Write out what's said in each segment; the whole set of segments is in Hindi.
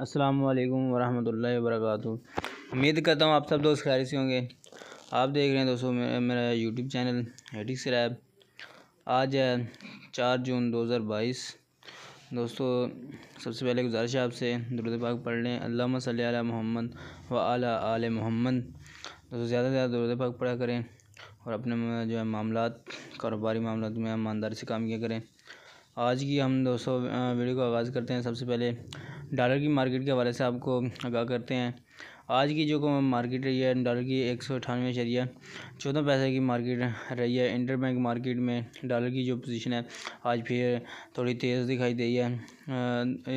अस्सलाम वालेकुम वरहमतुल्लाहि वबरकातुहू उम्मीद करता हूँ आप सब दोस्त खैर से होंगे आप देख रहे हैं दोस्तों मेरा यूट्यूब चैनल हेडिक्स रैब आज है चार जून दो हज़ार बाईस दोस्तों सबसे पहले गुजारिश है आपसे दुरुद पाक पढ़ लें अल्लाह सल मोहम्मद व आला आल मोहम्मद दोस्तों ज़्यादा से ज़्यादा दुरुद पाक पढ़ा करें और अपने जो है मामला कारोबारी मामला में ईमानदारी से काम किया करें आज की हम दोस्तों वीडियो को आगाज़ करते हैं सबसे पहले डॉलर की मार्केट के हवाले से आपको आगाह करते हैं आज की जो मार्केट रही है डॉलर की एक सौ अठानवे शरिया चौदह पैसे की मार्केट रही है इंटर बैंक मार्केट में डॉलर की जो पोजीशन है आज फिर थोड़ी तेज़ दिखाई दे रही है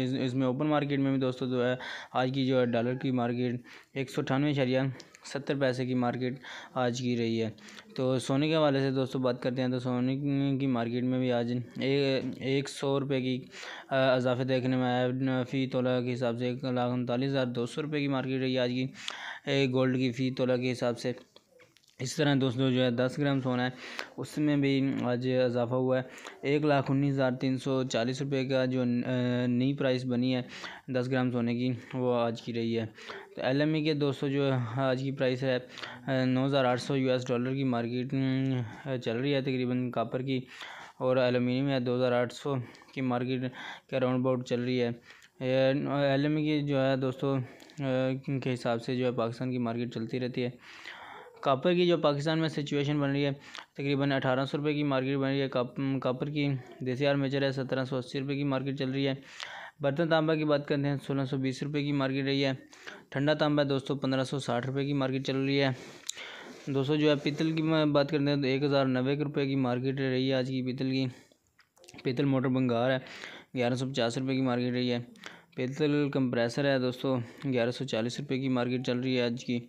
इसमें इस ओपन मार्केट में भी दोस्तों जो है आज की जो है डॉलर की मार्केट एक सौ अठानवे शरिया सत्तर पैसे की मार्केट आज की रही है तो सोने के हवाले से दोस्तों बात करते हैं तो सोने की मार्केट में भी आज एक एक सौ रुपये की इजाफे देखने में आया फ़ी तोला के हिसाब से एक लाख उनतालीस हज़ार दो सौ रुपये की मार्केट रही आज की गोल्ड की फ़ी तोला के हिसाब से इस तरह दोस्तों जो है दस ग्राम सोना है उसमें भी आज इजाफा हुआ है एक लाख उन्नीस हज़ार तीन सौ चालीस रुपये का जो नई प्राइस बनी है दस ग्राम सोने की वो आज की रही है तो एल एम ई के दोस्तों जो आज की प्राइस है नौ हज़ार आठ सौ यू एस डॉलर की मार्केट चल रही है तकरीबन कापर की और एलुमिनियम है दो हज़ार आठ सौ की मार्केट के अराउंड अबाउट चल रही है एल एम ई की जो है दोस्तों के हिसाब से जो है पाकिस्तान की मार्केट चलती रहती है कापर की जो पाकिस्तान में सिचुएशन बन रही है तकरीबन अठारह सौ रुपये की मार्केट बन रही है कापर की देसी आर मेजर है सत्रह सौ अस्सी रुपये की मार्केट चल रही है बर्तन तांबा की बात करते हैं सोलह सौ बीस रुपये की मार्केट रही है ठंडा तांबा है दोस्तों पंद्रह सौ साठ रुपये की मार्केट चल रही है दोस्तों जो है पीतल की बात करते हैं तो एक हज़ार नब्बे रुपये की मार्केट रही है आज की पीतल की पीतल मोटर बंगार है ग्यारह सौ पचास रुपये की मार्केट रही है पीतल कंप्रेसर है दोस्तों ग्यारह सौ चालीस रुपये की मार्केट चल रही है आज की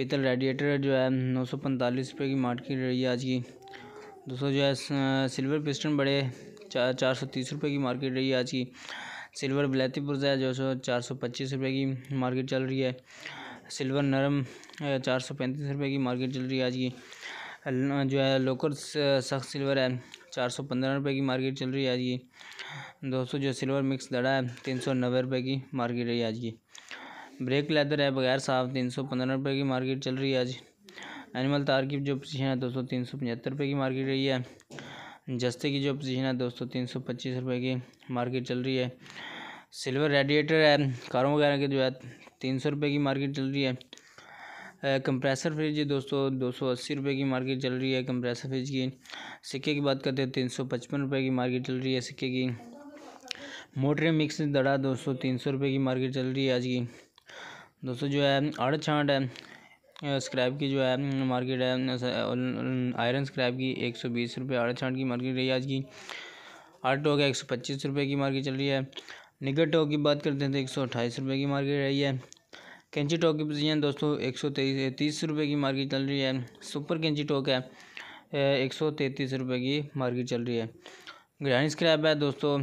पीतल रेडिएटर जो है नौ सौ पैंतालीस रुपये की मार्केट रही है आज की दोस्तों जो है सिल्वर पिस्टन बड़े चार चार सौ तीस रुपये की मार्केट रही है आज की सिल्वर बलैती पुर्जा जो सौ चार सौ पच्चीस रुपये की मार्केट चल रही है सिल्वर नरम चार सौ पैंतीस रुपये की मार्केट चल रही है आज की जो है लोकर सख्त सिल्वर है चार सौ पंद्रह रुपये की मार्केट चल रही है आज की दोस्तों जो सिल्वर मिक्स दड़ा है तीन सौ नब्बे रुपये की मार्केट रही है आज की ब्रेक लेदर है बगैर साफ तीन सौ पंद्रह रुपये की मार्केट चल रही है आज एनिमल तार की जो पोजीशन है दोस्तों तीन सौ पचहत्तर रुपये की मार्केट रही है जस्ते की जो पोजीशन है दोस्तों तीन सौ पच्चीस रुपये की मार्केट चल रही है सिल्वर रेडिएटर है कारों वगैरह के जो है तीन सौ रुपये की मार्केट चल रही है कंप्रेसर फ्रिज दोस्तों दो सौ अस्सी रुपये की मार्केट चल रही है कंप्रेसर फ्रिज की सिक्के की बात करते हैं तीन सौ पचपन रुपये की मार्केट चल रही है सिक्के की मोटर मिक्स दड़ा दो सौ तीन सौ रुपये की मार्केट चल रही है आज की दोस्तों जो है आड़ छाँट है स्क्रैप की जो है मार्केट है आयरन स्क्रैप की एक सौ बीस रुपये आड़ छाँट की मार्केट रही आज की आठ टोक है एक सौ पच्चीस रुपये की मार्केट चल रही है निगर टोक की बात करते हैं तो एक सौ अट्ठाईस रुपये की मार्केट रही है कैंची टोक की पोजीशन दोस्तों एक सौ तेईस तीस रुपये की मार्केट चल रही है सुपर कैंची टोक है एक सौ तैंतीस रुपये की मार्केट चल रही है ग्रैंड स्क्रैप है दोस्तों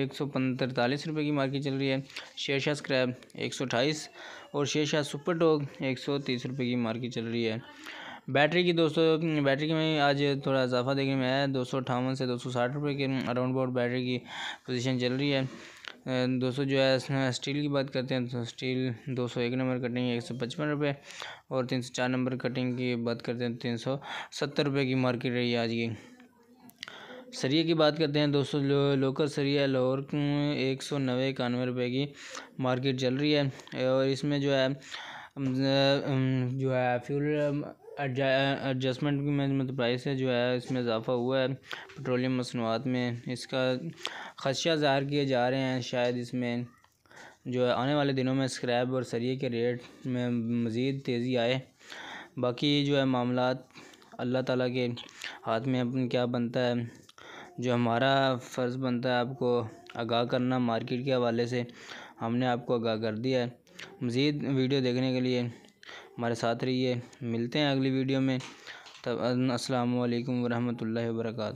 एक सौ पैंतालीस रुपये की मार्केट चल रही है शेरशाह स्क्रैप एक सौ अठाईस और शेरशाह सुपर डॉग एक सौ तीस रुपये की मार्केट चल रही है बैटरी की दोस्तों बैटरी की में आज थोड़ा इजाफा देखने में आया दो सौ अठावन से दो सौ साठ रुपये के अराउंड अबाउट बैटरी की पोजीशन चल रही है दोस्तों जो है स्टील की बात करते हैं तो स्टील दो सौ एक नंबर कटिंग एक सौ पचपन रुपये और तीन सौ चार नंबर कटिंग की बात करते हैं तो तीन सौ सत्तर रुपये की मार्केट रही है आज की सरिये की बात करते हैं दोस्तों लो, लोकल सरिया लाहौर एक सौ नबे इक्यानवे रुपये की मार्केट चल रही है और इसमें जो है जो है फ्यूल एडजस्टमेंट की मतलब प्राइस है जो है इसमें इजाफा हुआ है पेट्रोलियम मसनूआत में इसका खदशा ज़ाहिर किए जा रहे हैं शायद इसमें जो है आने वाले दिनों में स्क्रैप और सरिये के रेट में मज़ीद तेज़ी आए बाकी जो है मामला अल्लाह ताला के हाथ में अपन क्या बनता है जो हमारा फ़र्ज़ बनता है आपको आगाह करना मार्केट के हवाले से हमने आपको आगाह कर दिया है मज़ीद वीडियो देखने के लिए हमारे साथ रहिए है। मिलते हैं अगली वीडियो में तब असल वरहमल वर्का